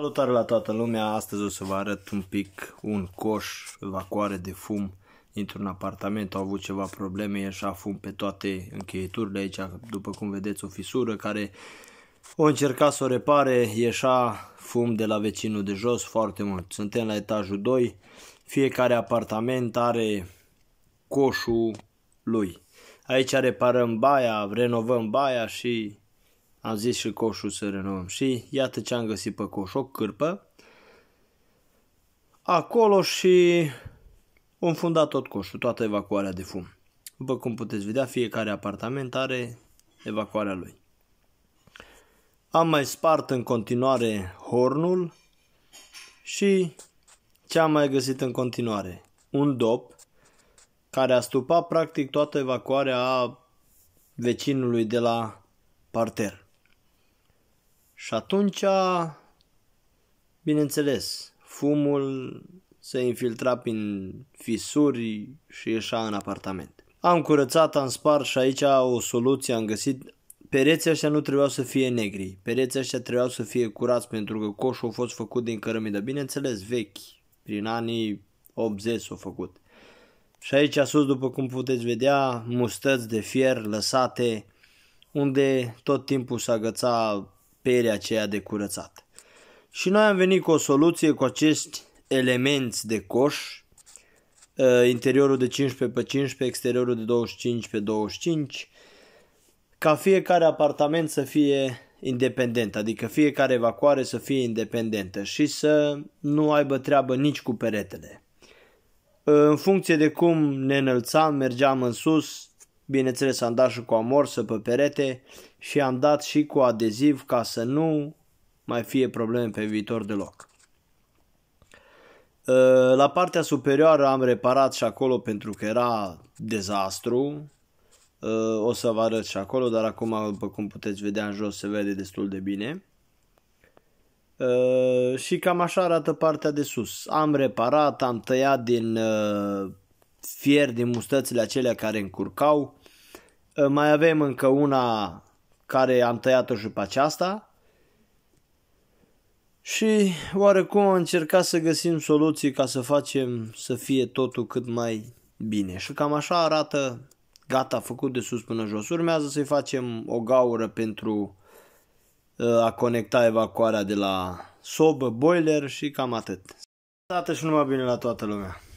Salutare la toată lumea, astăzi o să vă arăt un pic un coș evacuare de fum dintr-un apartament, au avut ceva probleme, ieșa fum pe toate încheieturile aici, după cum vedeți o fisură care o încerca să o repare, ieșa fum de la vecinul de jos foarte mult. Suntem la etajul 2, fiecare apartament are coșul lui. Aici reparăm baia, renovăm baia și am zis și coșul să renovăm. Și iată ce am găsit pe coș, o cârpă. Acolo și un fundat tot coșul, toată evacuarea de fum. După cum puteți vedea, fiecare apartament are evacuarea lui. Am mai spart în continuare hornul și ce am mai găsit în continuare? Un dop care a stupat practic toată evacuarea a vecinului de la parter. Și atunci, bineînțeles, fumul se infiltra prin fisuri și ieșa în apartament. Am curățat, am spart și aici o soluție am găsit. Pereții ăștia nu trebuiau să fie negri, pereții ăștia trebuiau să fie curați pentru că coșul a fost făcut din cărămidă, bineînțeles vechi, prin anii 80 s-a făcut. Și aici sus, după cum puteți vedea, mustăți de fier lăsate, unde tot timpul s-a agăța perea aceea de curățat. Și noi am venit cu o soluție cu acești elemente de coș, uh, interiorul de 15 pe 15, exteriorul de 25 pe 25, ca fiecare apartament să fie independent, adică fiecare evacuare să fie independentă și să nu aibă treabă nici cu peretele. Uh, în funcție de cum ne înălțam, mergeam în sus, Bineînțeles, am dat și cu amorsă pe perete și am dat și cu adeziv ca să nu mai fie probleme pe viitor deloc. Ă, la partea superioară am reparat și acolo pentru că era dezastru. Ă, o să vă arăt și acolo, dar acum, după cum puteți vedea în jos, se vede destul de bine. Ă, și cam așa arată partea de sus. Am reparat, am tăiat din fier din mustățile acelea care încurcau, Ă, mai avem încă una care am tăiat-o și pe aceasta. Și oarecum am încercat să găsim soluții ca să facem să fie totul cât mai bine. Și cam așa arată gata, făcut de sus până jos. Urmează să-i facem o gaură pentru ă, a conecta evacuarea de la sobă, boiler și cam atât. Dată și numai bine la toată lumea!